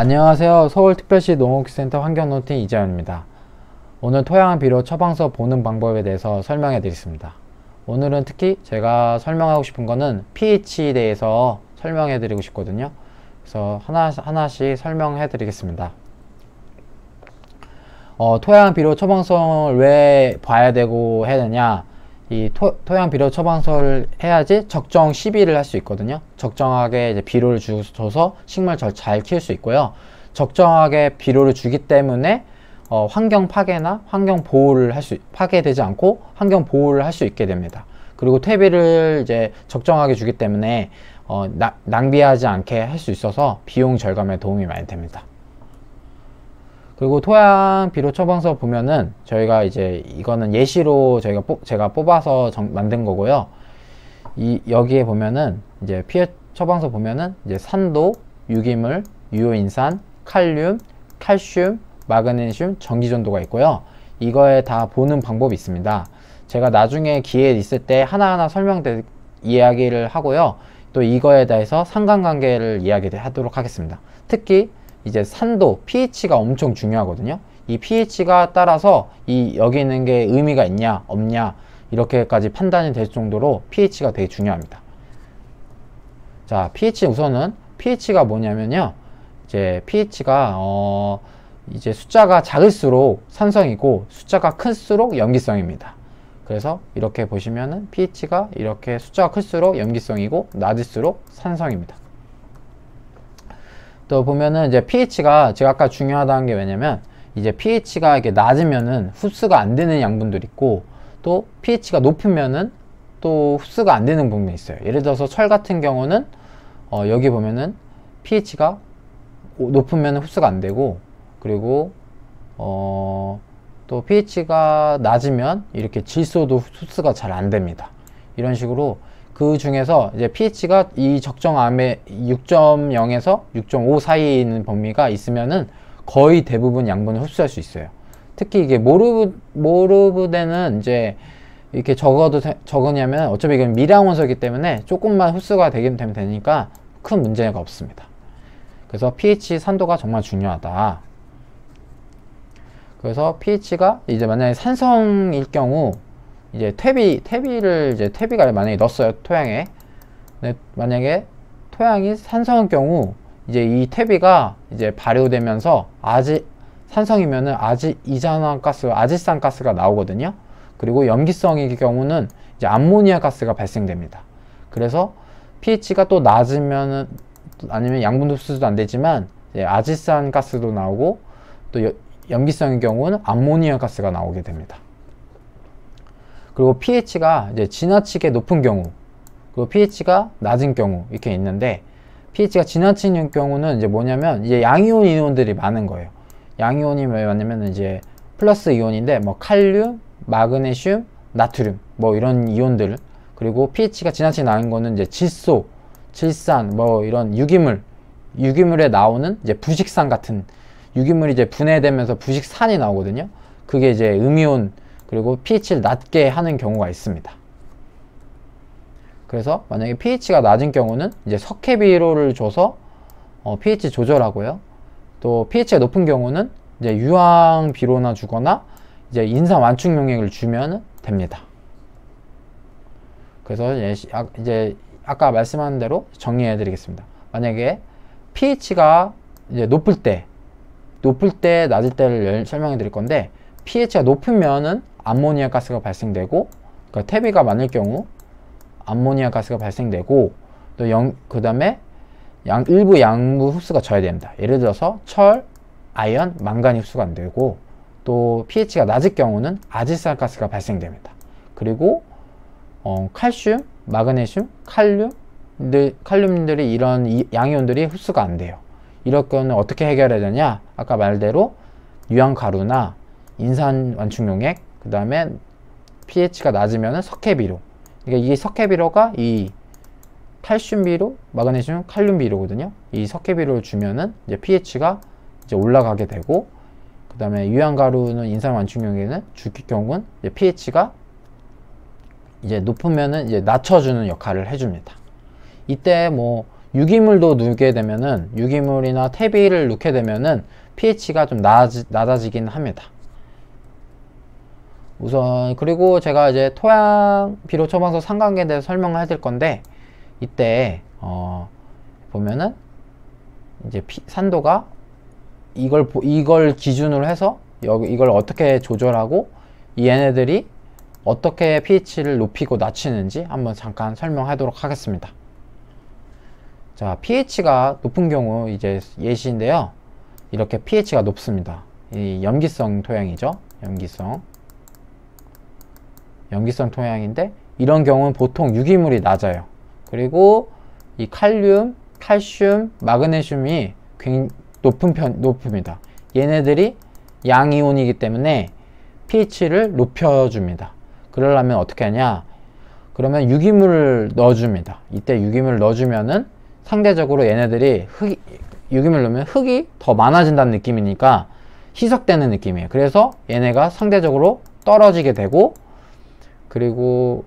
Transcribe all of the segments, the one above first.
안녕하세요. 서울특별시 농업기센터 환경노팅 이재현입니다. 오늘 토양 비료 처방서 보는 방법에 대해서 설명해 드리겠습니다. 오늘은 특히 제가 설명하고 싶은 거는 pH에 대해서 설명해 드리고 싶거든요. 그래서 하나, 하나씩 설명해 드리겠습니다. 어, 토양 비료 처방성을 왜 봐야 되고 해야 되냐 이 토, 토양 비료 처방서를 해야지 적정 시비를 할 수 있거든요. 적정하게 이제 비료를 주, 줘서 식물 잘, 잘 키울 수 있고요. 적정하게 비료를 주기 때문에 어, 환경 파괴나 환경 보호를 할 수 파괴되지 않고 환경 보호를 할 수 있게 됩니다. 그리고 퇴비를 이제 적정하게 주기 때문에 어, 나, 낭비하지 않게 할 수 있어서 비용 절감에 도움이 많이 됩니다. 그리고 토양 비료 처방서 보면은 저희가 이제 이거는 예시로 저희가 뽑, 제가 뽑아서 정, 만든 거고요. 이 여기에 보면은 이제 피해 처방서 보면은 이제 산도, 유기물, 유효인산, 칼륨, 칼슘, 마그네슘, 전기전도가 있고요. 이거에 다 보는 방법이 있습니다. 제가 나중에 기회 있을 때 하나하나 설명드 이야기를 하고요. 또 이거에 대해서 상관관계를 이야기하도록 하겠습니다. 특히 이제 산도, pH가 엄청 중요하거든요. 이 pH가 따라서 이 여기 있는 게 의미가 있냐, 없냐 이렇게까지 판단이 될 정도로 pH가 되게 중요합니다. 자, pH 우선은 pH가 뭐냐면요. 이제 pH가 어 이제 숫자가 작을수록 산성이고 숫자가 클수록 염기성입니다. 그래서 이렇게 보시면은 pH가 이렇게 숫자가 클수록 염기성이고 낮을수록 산성입니다. 또 보면은 이제 pH가 제가 아까 중요하다는 게 왜냐면 이제 pH가 이게 낮으면은 흡수가 안 되는 양분들 있고 또 pH가 높으면은 또 흡수가 안 되는 부분이 있어요. 예를 들어서 철 같은 경우는 어 여기 보면은 pH가 높으면 흡수가 안 되고 그리고 어또 pH가 낮으면 이렇게 질소도 흡수가 잘 안 됩니다. 이런 식으로 그 중에서 이제 pH가 이 적정 암의 6.0에서 6.5 사이에 있는 범위가 있으면은 거의 대부분 양분을 흡수할 수 있어요. 특히 이게 모르브 모르브대는 이제 이렇게 적어도 적으냐면 어차피 이건 미량 원소이기 때문에 조금만 흡수가 되긴 되면 되니까 큰 문제가 없습니다. 그래서 pH 산도가 정말 중요하다. 그래서 pH가 이제 만약에 산성일 경우 이제 퇴비, 퇴비를 이제 퇴비가 만약에 넣었어요 토양에. 네, 만약에 토양이 산성인 경우 이제 이 퇴비가 이제 발효되면서 아지 산성이면은 아지 이산화 가스, 아지산 가스가 나오거든요. 그리고 염기성의 경우는 이제 암모니아 가스가 발생됩니다. 그래서 pH가 또 낮으면은 아니면 양분흡 수도 안 되지만 이제 아지산 가스도 나오고 또 염기성의 경우는 암모니아 가스가 나오게 됩니다. 그리고 pH가 이제 지나치게 높은 경우 그리고 pH가 낮은 경우 이렇게 있는데 pH가 지나치는 경우는 이제 뭐냐면 이제 양이온 이온들이 많은 거예요. 양이온이 뭐 많냐면 이제 플러스 이온인데 뭐 칼륨, 마그네슘, 나트륨 뭐 이런 이온들 그리고 pH가 지나치게 나는 거는 이제 질소, 질산 뭐 이런 유기물 유기물에 나오는 이제 부식산 같은 유기물이 이제 분해되면서 부식산이 나오거든요. 그게 이제 음이온 그리고 pH를 낮게 하는 경우가 있습니다. 그래서 만약에 pH가 낮은 경우는 이제 석회비료를 줘서 어, pH 조절하고요. 또 pH가 높은 경우는 이제 유황 비료나 주거나 이제 인산 완충 용액을 주면 됩니다. 그래서 이제 아, 아까 말씀한 대로 정리해 드리겠습니다. 만약에 pH가 이제 높을 때 높을 때 낮을 때를 설명해 드릴 건데 pH가 높으면은 암모니아 가스가 발생되고 그러니까 퇴비가 많을 경우 암모니아 가스가 발생되고 또그 다음에 일부 양부 흡수가 져야 됩니다 예를 들어서 철, 아연, 망간이 흡수가 안 되고 또 pH가 낮을 경우는 아질산 가스가 발생됩니다. 그리고 어, 칼슘, 마그네슘, 칼륨, 칼륨들이 이런 양이온들이 흡수가 안 돼요. 이럴 경우는 어떻게 해결해야 되냐? 아까 말대로 유황가루나 인산 완충용액, 그 다음에 pH가 낮으면 석회비료. 그러니까 이게 석회비료가 이 칼슘비료, 마그네슘, 칼륨비료거든요. 이 석회비료를 주면은 이제 pH가 이제 올라가게 되고, 그 다음에 유양가루는 인산 완충용에는 주기경우는 이제 pH가 이제 높으면은 이제 낮춰주는 역할을 해줍니다. 이때 뭐 유기물도 넣게 되면은 유기물이나 퇴비를 넣게 되면은 pH가 좀 낮아지, 낮아지긴 합니다. 우선 그리고 제가 이제 토양 비료 처방서 상관계에 대해서 설명을 해드릴 건데 이때 어 보면은 이제 피, 산도가 이걸 이걸 기준으로 해서 여기 이걸 어떻게 조절하고 이 얘네들이 어떻게 pH를 높이고 낮추는지 한번 잠깐 설명하도록 하겠습니다. 자, pH가 높은 경우 이제 예시인데요. 이렇게 pH가 높습니다. 이 염기성 토양이죠. 염기성. 염기성 토양인데 이런 경우는 보통 유기물이 낮아요. 그리고 이 칼륨, 칼슘, 마그네슘이 굉장히 높은 편, 높습니다. 얘네들이 양이온이기 때문에 pH를 높여줍니다. 그러려면 어떻게 하냐? 그러면 유기물을 넣어줍니다. 이때 유기물을 넣어주면은 상대적으로 얘네들이 흙이, 유기물 넣으면 흙이 더 많아진다는 느낌이니까 희석되는 느낌이에요. 그래서 얘네가 상대적으로 떨어지게 되고 그리고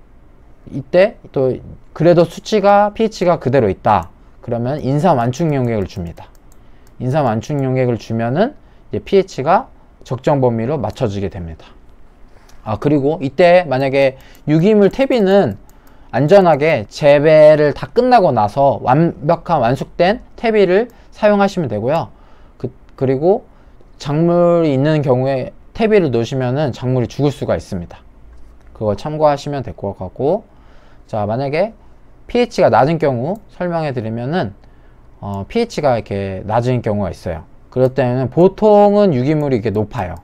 이때 또 그래도 수치가 pH가 그대로 있다. 그러면 인사 완충 용액을 줍니다. 인사 완충 용액을 주면은 이제 pH가 적정 범위로 맞춰지게 됩니다. 아 그리고 이때 만약에 유기물 퇴비는 안전하게 재배를 다 끝나고 나서 완벽한 완숙된 퇴비를 사용하시면 되고요. 그, 그리고 작물이 있는 경우에 퇴비를 놓으시면 작물이 죽을 수가 있습니다. 그거 참고하시면 될 것 같고 자 만약에 pH가 낮은 경우 설명해 드리면은 어, pH가 이렇게 낮은 경우가 있어요 그럴 때는 보통은 유기물이 이렇게 높아요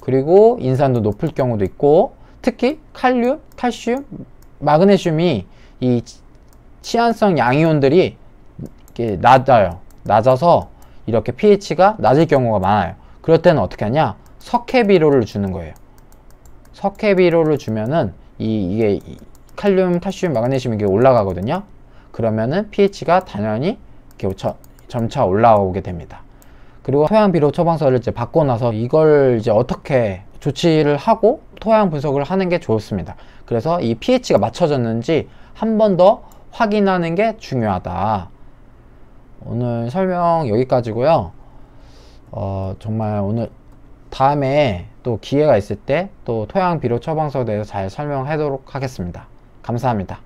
그리고 인산도 높을 경우도 있고 특히 칼륨, 칼슘, 마그네슘이 이 치안성 양이온들이 이렇게 낮아요 낮아서 이렇게 pH가 낮을 경우가 많아요 그럴 때는 어떻게 하냐 석회 비료를 주는 거예요 석회비료를 주면은 이, 이게 칼륨, 탈슘, 마그네슘 이게 올라가거든요. 그러면은 pH가 당연히 이렇게 점차 올라오게 됩니다. 그리고 토양 비료 처방서를 이제 받고 나서 이걸 이제 어떻게 조치를 하고 토양 분석을 하는 게 좋습니다. 그래서 이 pH가 맞춰졌는지 한 번 더 확인하는 게 중요하다. 오늘 설명 여기까지고요. 어, 정말 오늘 다음에 또 기회가 있을 때 또 토양 비료 처방서에 대해서 잘 설명하도록 하겠습니다. 감사합니다.